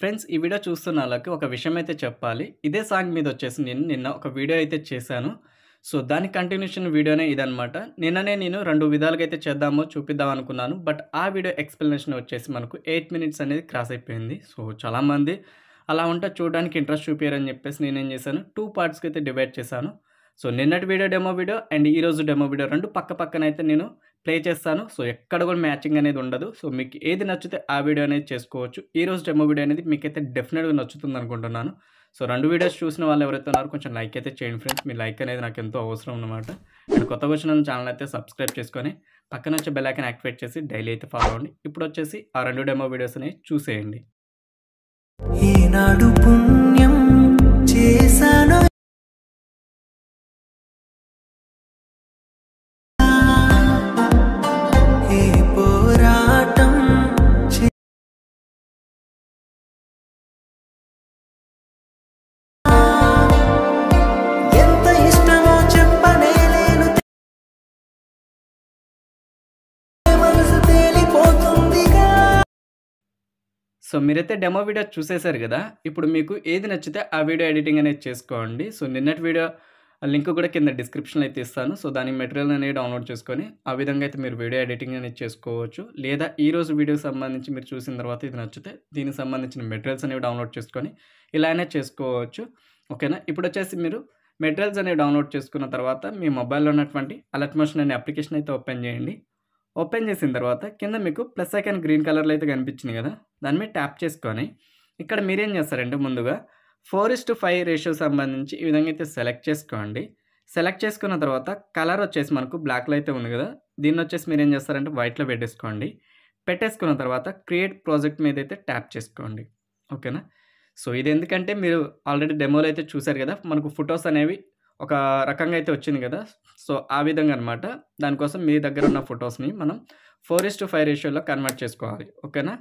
friends ఈ video చూస్తున్న వాళ్ళకి ఒక విషయం అయితే చెప్పాలి ఇదే సాంగ్ మీద వచ్చేసి నేను నిన్న ఒక వీడియో అయితే చేశాను సో దాని కంటిన్యూషన్ వీడియోనే ఇదనమాట నిన్ననే నేను రెండు విధాలుగా అయితే చేద్దామో చూపిద్దాం అనుకున్నాను బట్ ఆ వీడియో ఎక్స్ప్లెనేషన్ వచ్చేసి మనకు ఎయిట్ మినిట్స్ అనేది క్రాస్ అయిపోయింది సో చాలామంది అలా ఉంటే చూడడానికి ఇంట్రెస్ట్ చూపారని చెప్పేసి నేనేం చేశాను టూ పార్ట్స్కి అయితే డివైడ్ చేశాను సో నిన్నటి వీడియో డెమో వీడియో అండ్ ఈరోజు డెమో వీడియో రెండు పక్క పక్కన అయితే నేను ప్లే చేస్తాను సో ఎక్కడ కూడా మ్యాచింగ్ అనేది ఉండదు సో మీకు ఏది నచ్చితే ఆ వీడియో అనేది చేసుకోవచ్చు ఈ రోజు డెమో వీడియో అనేది మీకైతే డెఫినెట్గా నచ్చుతుంది అనుకుంటున్నాను సో రెండు వీడియోస్ చూసిన వాళ్ళు ఎవరైతే ఉన్నారో కొంచెం లైక్ అయితే చేయండి ఫ్రెండ్స్ మీ లైక్ అనేది నాకు ఎంతో అవసరం అనమాట అండ్ కొత్త వచ్చిన ఛానల్ అయితే సబ్స్క్రైబ్ చేసుకొని పక్కన వచ్చే బెల్ ఐకన్ యాక్టివేట్ చేసి డైలీ అయితే ఫాలో అవ్వండి ఇప్పుడు వచ్చేసి ఆ రెండు డెమో వీడియోస్ అనేవి చూసేయండి ఈనాడు సో మీరైతే డెమో వీడియో చూసేశారు కదా ఇప్పుడు మీకు ఏది నచ్చితే ఆ వీడియో ఎడిటింగ్ అనేది చేసుకోండి సో నిన్నటి వీడియో లింక్ కూడా కింద డిస్క్రిప్షన్లో అయితే ఇస్తాను సో దాని మెటీరియల్ అనేది డౌన్లోడ్ చేసుకొని ఆ విధంగా అయితే మీరు వీడియో ఎడిటింగ్ అనేది చేసుకోవచ్చు లేదా ఈరోజు వీడియోకి సంబంధించి మీరు చూసిన తర్వాత ఇది నచ్చితే దీనికి సంబంధించిన మెటీరియల్స్ అనేవి డౌన్లోడ్ చేసుకొని ఇలా అయినా చేసుకోవచ్చు ఓకేనా ఇప్పుడు వచ్చేసి మీరు మెటీరియల్స్ అనేవి డౌన్లోడ్ చేసుకున్న తర్వాత మీ మొబైల్లో ఉన్నటువంటి అలర్ట్ మోషన్ అనే అప్లికేషన్ అయితే ఓపెన్ చేయండి ఓపెన్ చేసిన తర్వాత కింద మీకు ప్లస్ ఐకాన్ గ్రీన్ కలర్లో అయితే కనిపించింది కదా దాని మీద ట్యాప్ చేసుకొని ఇక్కడ మీరేం చేస్తారంటే ముందుగా four is to five ratio సంబంధించి ఈ విధంగా అయితే సెలెక్ట్ చేసుకోండి సెలెక్ట్ చేసుకున్న తర్వాత కలర్ వచ్చేసి మనకు బ్లాక్లో అయితే ఉంది కదా దీన్ని వచ్చేసి మీరు ఏం చేస్తారంటే వైట్లో పెట్టేసుకోండి పెట్టేసుకున్న తర్వాత క్రియేట్ ప్రాజెక్ట్ మీద అయితే ట్యాప్ చేసుకోండి ఓకేనా సో ఇది ఎందుకంటే మీరు ఆల్రెడీ డెమోలో అయితే చూసారు కదా మనకు ఫొటోస్ అనేవి ఒక రకంగా అయితే వచ్చింది కదా సో ఆ విధంగా అనమాట దానికోసం మీ దగ్గర ఉన్న ఫొటోస్ని మనం ఫోర్ ఇస్ టు ఫైవ్ రేషియోలో కన్వర్ట్ చేసుకోవాలి ఓకేనా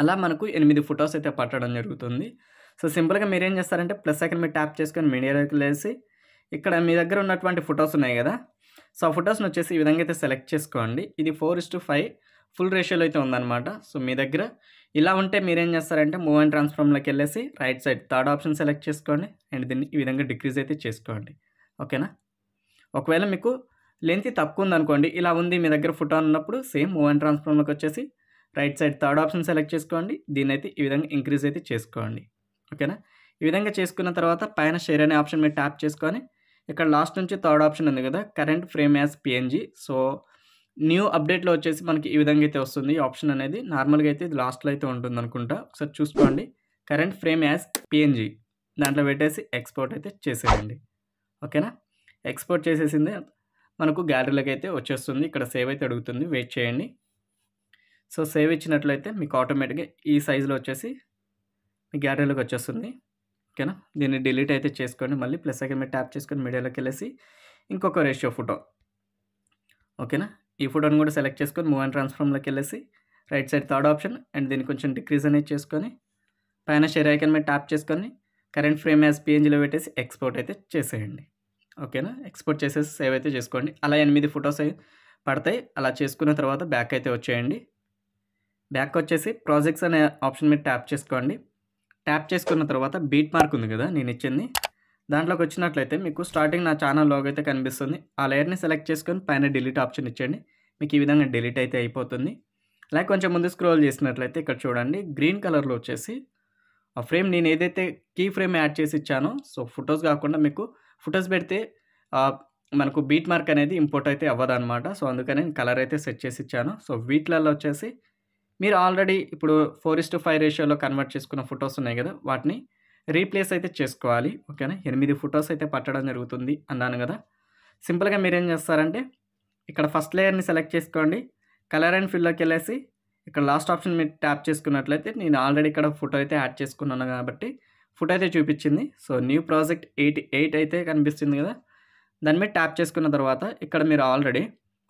అలా మనకు ఎనిమిది ఫొటోస్ అయితే పట్టడం జరుగుతుంది సో సింపుల్గా మీరు ఏం చేస్తారంటే ప్లస్ సెకండ్ మీరు ట్యాప్ చేసుకొని మీడియాలోకి లేసి ఇక్కడ మీ దగ్గర ఉన్నటువంటి ఫొటోస్ ఉన్నాయి కదా సో ఆ ఫొటోస్ని వచ్చేసి ఈ విధంగా అయితే సెలెక్ట్ చేసుకోండి ఇది four is to five full రేషియోలో అయితే ఉందన్నమాట సో మీ దగ్గర ఇలా ఉంటే మీరేం చేస్తారంటే మూవ్ అండ్ ట్రాన్స్ఫార్మ్లోకి వెళ్ళేసి right side third option select చేసుకోండి అండ్ దీన్ని ఈ విధంగా డిక్రీజ్ అయితే చేసుకోండి ఓకేనా ఒకవేళ మీకు లెంత్ తక్కువ ఉందనుకోండి ఇలా ఉంది మీ దగ్గర ఫుట్ ఆన్ ఉన్నప్పుడు సేమ్ మూవ్ అండ్ ట్రాన్స్ఫార్మ్లోకి వచ్చేసి right side third option select చేసుకోండి దీన్ని అయితే ఈ విధంగా ఇంక్రీజ్ అయితే చేసుకోండి ఓకేనా ఈ విధంగా చేసుకున్న తర్వాత పైన షేర్ అనే ఆప్షన్ మీరు ట్యాప్ చేసుకొని ఇక్కడ లాస్ట్ నుంచి థర్డ్ ఆప్షన్ ఉంది కదా current frame as PNG so new అప్డేట్లో వచ్చేసి మనకి ఈ విధంగా అయితే వస్తుంది ఆప్షన్ అనేది నార్మల్గా అయితే ఇది లాస్ట్లో అయితే ఉంటుంది అనుకుంటా ఒకసారి చూసుకోండి కరెంట్ ఫ్రేమ్ యాజ్ పిఎన్జీ దాంట్లో పెట్టేసి ఎక్స్పోర్ట్ అయితే చేసేయండి ఓకేనా ఎక్స్పోర్ట్ చేసేసింది మనకు గ్యాలరీలోకి అయితే వచ్చేస్తుంది ఇక్కడ సేవ్ అయితే అడుగుతుంది వెయిట్ చేయండి సో సేవ్ ఇచ్చినట్లయితే మీకు ఆటోమేటిక్గా ఈ సైజులో వచ్చేసి మీ గ్యాలరీలోకి వచ్చేస్తుంది ఓకేనా దీన్ని డిలీట్ అయితే చేసుకోండి మళ్ళీ ప్లస్ అక్కడ మీరు ట్యాప్ చేసుకొని మీడియాలోకి వెళ్ళేసి ఇంకొక రేషియో ఫోటో ఓకేనా ఈ ఫోటోని కూడా సెలెక్ట్ చేసుకొని మూవ్ అండ్ ట్రాన్స్ఫార్మ్లోకి వెళ్ళేసి right side third option and దీన్ని కొంచెం డిక్రీజ్ అనేది చేసుకొని పైన షేర్ ఐకన్ మీద ట్యాప్ చేసుకొని కరెంట్ ఫ్రేమ్ యాజ్ పిఎన్జీలో పెట్టేసి ఎక్స్పోర్ట్ అయితే చేసేయండి ఓకేనా ఎక్స్పోర్ట్ చేసేసి సేవ్ అయితే చేసుకోండి అలా ఎనిమిది ఫొటోస్ పడతాయి అలా చేసుకున్న తర్వాత బ్యాక్ అయితే వచ్చేయండి బ్యాక్ వచ్చేసి ప్రాజెక్ట్స్ అనే ఆప్షన్ మీద ట్యాప్ చేసుకోండి ట్యాప్ చేసుకున్న తర్వాత బీట్ మార్క్ ఉంది కదా నేను ఇచ్చింది దాంట్లోకి వచ్చినట్లయితే మీకు స్టార్టింగ్ నా ఛానల్ లోగ్ అయితే కనిపిస్తుంది ఆ లేయర్ని సెలెక్ట్ చేసుకొని పైన డిలీట్ ఆప్షన్ ఇచ్చండి మీకు ఈ విధంగా డిలీట్ అయితే అయిపోతుంది అలాగే కొంచెం ముందు స్క్రోల్ చేసినట్లయితే ఇక్కడ చూడండి గ్రీన్ కలర్లో వచ్చేసి ఆ ఫ్రేమ్ నేను ఏదైతే కీ ఫ్రేమ్ యాడ్ చేసి ఇచ్చానో సో ఫొటోస్ కాకుండా మీకు ఫొటోస్ పెడితే మనకు బీట్ మార్క్ అనేది ఇంపోర్ట్ అయితే అవ్వదు అనమాట సో అందుకని కలర్ అయితే సెట్ చేసి ఇచ్చాను సో వీటిలలో వచ్చేసి మీరు ఆల్రెడీ ఇప్పుడు ఫోర్ ఇస్ టు ఫైవ్ రేషియోలో కన్వర్ట్ చేసుకున్న ఫొటోస్ ఉన్నాయి కదా వాటిని రీప్లేస్ అయితే చేసుకోవాలి ఓకేనా ఎనిమిది ఫొటోస్ అయితే పట్టడం జరుగుతుంది అన్నాను కదా సింపుల్గా మీరేం చేస్తారంటే ఇక్కడ ఫస్ట్ లేయర్ని సెలెక్ట్ చేసుకోండి కలర్ అండ్ ఫిల్లోకి వెళ్ళేసి ఇక్కడ లాస్ట్ ఆప్షన్ మీరు ట్యాప్ చేసుకున్నట్లయితే నేను ఆల్రెడీ ఇక్కడ ఫోటో అయితే యాడ్ చేసుకున్నాను కాబట్టి ఫోటో అయితే చూపించింది so new project eight eight అయితే కనిపిస్తుంది కదా దాని మీద ట్యాప్ చేసుకున్న తర్వాత ఇక్కడ మీరు ఆల్రెడీ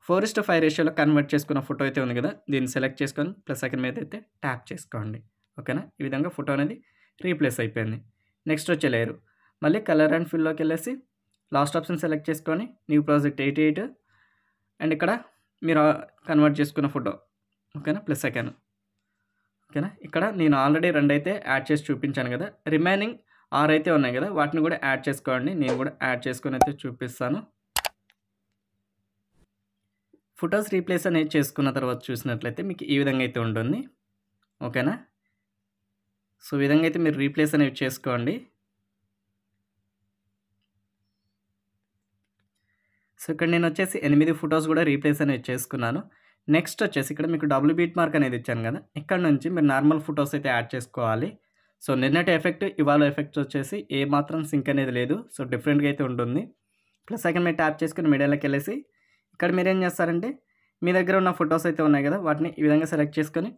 ఫోర్ ఇస్ట్ ఫైవ్ రేషియోలో కన్వర్ట్ చేసుకున్న ఫోటో అయితే ఉంది కదా దీన్ని సెలెక్ట్ చేసుకొని ప్లస్ సెకండ్ మీద అయితే ట్యాప్ చేసుకోండి ఓకేనా ఈ విధంగా ఫోటో అనేది రీప్లేస్ అయిపోయింది నెక్స్ట్ వచ్చే లేరు మళ్ళీ కలర్ అండ్ ఫిల్లోకి వెళ్ళేసి లాస్ట్ ఆప్షన్ సెలెక్ట్ చేసుకొని new project eighty eight and ఇక్కడ మీరు కన్వర్ట్ చేసుకున్న ఫోటో ఓకేనా ప్లస్ సెకండ్ ఓకేనా ఇక్కడ నేను ఆల్రెడీ రెండు అయితే యాడ్ చేసి చూపించాను కదా రిమైనింగ్ ఆరు అయితే ఉన్నాయి కదా వాటిని కూడా యాడ్ చేసుకోండి నేను కూడా యాడ్ చేసుకొని అయితే చూపిస్తాను ఫొటోస్ రీప్లేస్ అనేది చేసుకున్న తర్వాత చూసినట్లయితే మీకు ఈ విధంగా అయితే ఉంటుంది ఓకేనా సో విధంగా అయితే మీరు రీప్లేస్ అనేవి చేసుకోండి సో ఇక్కడ నేను వచ్చేసి ఎనిమిది ఫొటోస్ కూడా రీప్లేస్ అనేది చేసుకున్నాను నెక్స్ట్ వచ్చేసి ఇక్కడ మీకు డబుల్ బీట్ మార్క్ అనేది ఇచ్చాను కదా ఇక్కడ నుంచి మీరు నార్మల్ ఫొటోస్ అయితే యాడ్ చేసుకోవాలి సో నిన్నటి ఎఫెక్ట్ ఇవాళ ఎఫెక్ట్స్ వచ్చేసి ఏ మాత్రం సింక్ అనేది లేదు సో డిఫరెంట్గా అయితే ఉంటుంది ప్లస్ అక్కడ మీరు ట్యాప్ చేసుకుని మీడియాలోకి వెళ్ళేసి ఇక్కడ మీరేం చేస్తారంటే మీ దగ్గర ఉన్న ఫొటోస్ అయితే ఉన్నాయి కదా వాటిని ఈ విధంగా సెలెక్ట్ చేసుకొని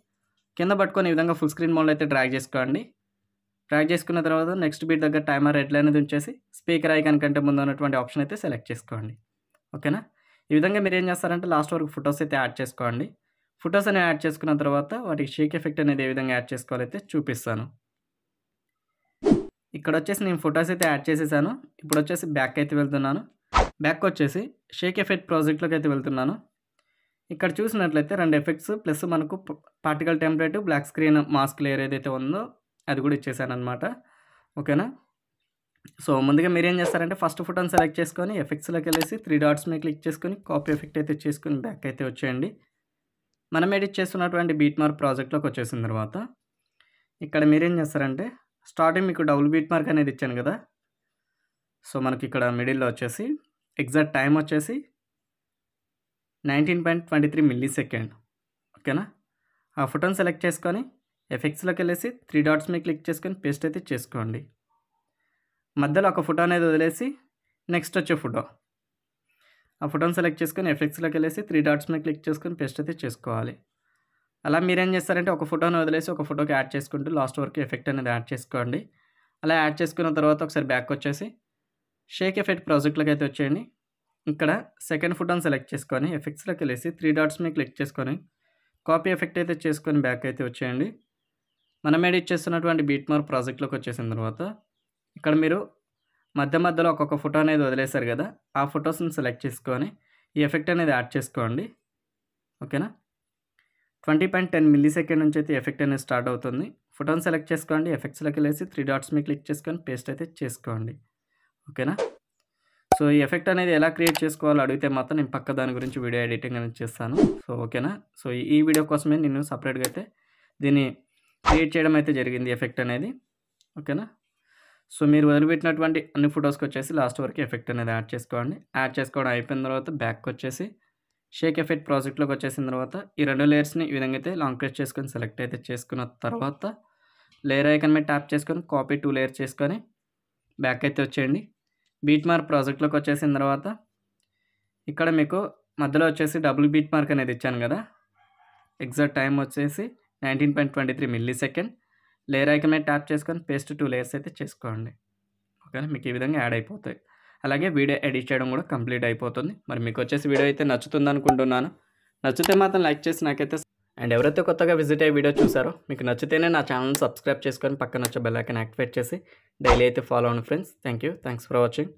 కింద పట్టుకొని ఈ విధంగా ఫుల్ స్క్రీన్ మోడ్లో అయితే డ్రాగ్ చేసుకోండి డ్రాగ్ చేసుకున్న తర్వాత నెక్స్ట్ బీట్ దగ్గర టైమర్ రెడ్ అనేది ఉంచేసి స్పీకర్ ఐకాన్ కంటే ముందు ఉన్నటువంటి ఆప్షన్ అయితే సెలెక్ట్ చేసుకోండి ఓకేనా ఈ విధంగా మీరు ఏం చేస్తారంటే లాస్ట్ వరకు ఫొటోస్ అయితే యాడ్ చేసుకోండి ఫొటోస్ అనేవి యాడ్ చేసుకున్న తర్వాత వాటికి షేక్ ఎఫెక్ట్ అనేది ఏ విధంగా యాడ్ చేసుకోవాలైతే చూపిస్తాను ఇక్కడ వచ్చేసి నేను ఫొటోస్ అయితే యాడ్ చేసేసాను ఇప్పుడు వచ్చేసి బ్యాక్ అయితే వెళ్తున్నాను బ్యాక్ వచ్చేసి షేక్ ఎఫెక్ట్ ప్రాజెక్ట్లోకి అయితే వెళ్తున్నాను ఇక్కడ చూసినట్లయితే రెండు ఎఫెక్ట్స్ ప్లస్ మనకు particle template black screen mask layer ఏదైతే ఉందో అది కూడా ఇచ్చేసానమాట ఓకేనా సో ముందుగా మీరు ఏం చేస్తారంటే ఫస్ట్ ఫోటోని సెలెక్ట్ చేసుకొని ఎఫెక్ట్స్లోకి వెళ్ళేసి త్రీ డాట్స్ మీద క్లిక్ చేసుకొని కాపీ ఎఫెక్ట్ అయితే చేసుకొని బ్యాక్ అయితే వచ్చేయండి మనం ఎడిట్ చేస్తున్నటువంటి బీట్ మార్క్ ప్రాజెక్ట్లోకి వచ్చేసిన తర్వాత ఇక్కడ మీరు ఏం చేస్తారంటే స్టార్టింగ్ మీకు డబుల్ బీట్ మార్క్ అనేది ఇచ్చాను కదా సో మనకి ఇక్కడ మిడిల్లో వచ్చేసి ఎగ్జాక్ట్ టైం వచ్చేసి nineteen point twenty three millisecond ఓకేనా ఆ ఫోటోని సెలెక్ట్ చేసుకొని ఎఫెక్ట్స్లోకి వెళ్ళేసి త్రీ డాట్స్ మీద క్లిక్ చేసుకొని పేస్ట్ అయితే చేసుకోండి మధ్యలో ఒక ఫోటో అనేది వదిలేసి నెక్స్ట్ వచ్చే ఫోటో ఆ ఫోటోని సెలెక్ట్ చేసుకొని ఎఫెక్ట్స్లోకి వెళ్ళేసి త్రీ డాట్స్ మీద క్లిక్ చేసుకొని పేస్ట్ అయితే చేసుకోవాలి అలా మీరేం చేస్తారంటే ఒక ఫోటోని వదిలేసి ఒక ఫోటోకి యాడ్ చేసుకుంటూ లాస్ట్ వరకు ఎఫెక్ట్ అనేది యాడ్ చేసుకోండి అలా యాడ్ చేసుకున్న తర్వాత ఒకసారి బ్యాక్ వచ్చేసి షేక్ ఎఫెక్ట్ ప్రాజెక్ట్లోకి అయితే వచ్చేయండి ఇక్కడ సెకండ్ ఫుటోన్ సెలెక్ట్ చేసుకొని ఎఫెక్ట్స్లోకి వెళ్ళేసి త్రీ డాట్స్ మీద క్లిక్ చేసుకొని కాపీ ఎఫెక్ట్ అయితే చేసుకొని బ్యాక్ అయితే వచ్చేయండి మనం ఎడిట్ చేస్తున్నటువంటి బీట్ ప్రాజెక్ట్లోకి వచ్చేసిన తర్వాత ఇక్కడ మీరు మధ్య మధ్యలో ఒక్కొక్క ఫోటో అనేది వదిలేశారు కదా ఆ ఫొటోస్ని సెలెక్ట్ చేసుకొని ఈ ఎఫెక్ట్ అనేది యాడ్ చేసుకోండి ఓకేనా twenty point ten millisecond నుంచి అయితే ఎఫెక్ట్ అనేది స్టార్ట్ అవుతుంది ఫోటోని సెలెక్ట్ చేసుకోండి ఎఫెక్ట్స్లోకి వెళ్ళేసి త్రీ డాట్స్ మీద క్లిక్ చేసుకొని పేస్ట్ అయితే చేసుకోండి ఓకేనా సో ఈ ఎఫెక్ట్ అనేది ఎలా క్రియేట్ చేసుకోవాలో అడిగితే మాత్రం నేను పక్క దాని గురించి వీడియో ఎడిటింగ్ అనేది చేస్తాను సో ఓకేనా సో ఈ వీడియో కోసమే నేను సపరేట్గా అయితే దీన్ని క్రియేట్ చేయడం అయితే జరిగింది ఎఫెక్ట్ అనేది ఓకేనా సో మీరు వదిలిపెట్టినటువంటి అన్ని ఫొటోస్కి వచ్చేసి లాస్ట్ వరకు ఎఫెక్ట్ అనేది యాడ్ చేసుకోండి యాడ్ చేసుకోవడం అయిపోయిన తర్వాత బ్యాక్ వచ్చేసి షేక్ ఎఫెక్ట్ ప్రాజెక్ట్లోకి వచ్చేసిన తర్వాత ఈ రెండు లేయర్స్ని ఈ విధంగా అయితే లాంగ్ ప్రెస్ చేసుకొని సెలెక్ట్ అయితే చేసుకున్న తర్వాత లేయర్ ఐకన్ మీద ట్యాప్ చేసుకొని కాపీ టూ లేయర్ చేసుకొని బ్యాక్ అయితే వచ్చేయండి బీట్ మార్క్ ప్రాజెక్ట్లోకి వచ్చేసిన తర్వాత ఇక్కడ మీకు మధ్యలో వచ్చేసి డబుల్ బీట్ మార్క్ అనేది ఇచ్చాను కదా ఎగ్జాక్ట్ టైం వచ్చేసి nineteen point twenty three millisecond layer icon మీద ట్యాప్ చేసుకొని పేస్ట్ టూ లేయర్స్ అయితే చేసుకోండి ఓకేనా మీకు ఈ విధంగా యాడ్ అయిపోతాయి అలాగే వీడియో ఎడిట్ చేయడం కూడా కంప్లీట్ అయిపోతుంది మరి మీకు వచ్చేసి వీడియో అయితే నచ్చుతుంది అనుకుంటున్నాను నచ్చితే మాత్రం లైక్ చేసి నాకైతే అండ్ ఎవరైతే కొత్తగా విజిట్ అయ్యే వీడియో చూసారో మీకు నచ్చితేనే నా ఛానల్ సబ్స్క్రైబ్ చేసుకొని పక్కన వచ్చే బెల్ ఐకన్ యాక్టివేట్ చేసి daily follow on friends thank you thanks for watching